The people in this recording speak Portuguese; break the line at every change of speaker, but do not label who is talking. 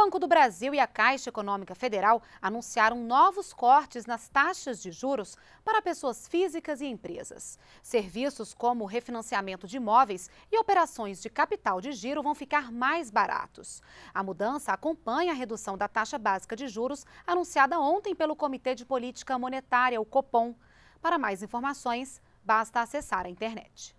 Banco do Brasil e a Caixa Econômica Federal anunciaram novos cortes nas taxas de juros para pessoas físicas e empresas. Serviços como refinanciamento de imóveis e operações de capital de giro vão ficar mais baratos. A mudança acompanha a redução da taxa básica de juros anunciada ontem pelo Comitê de Política Monetária, o Copom. Para mais informações, basta acessar a internet.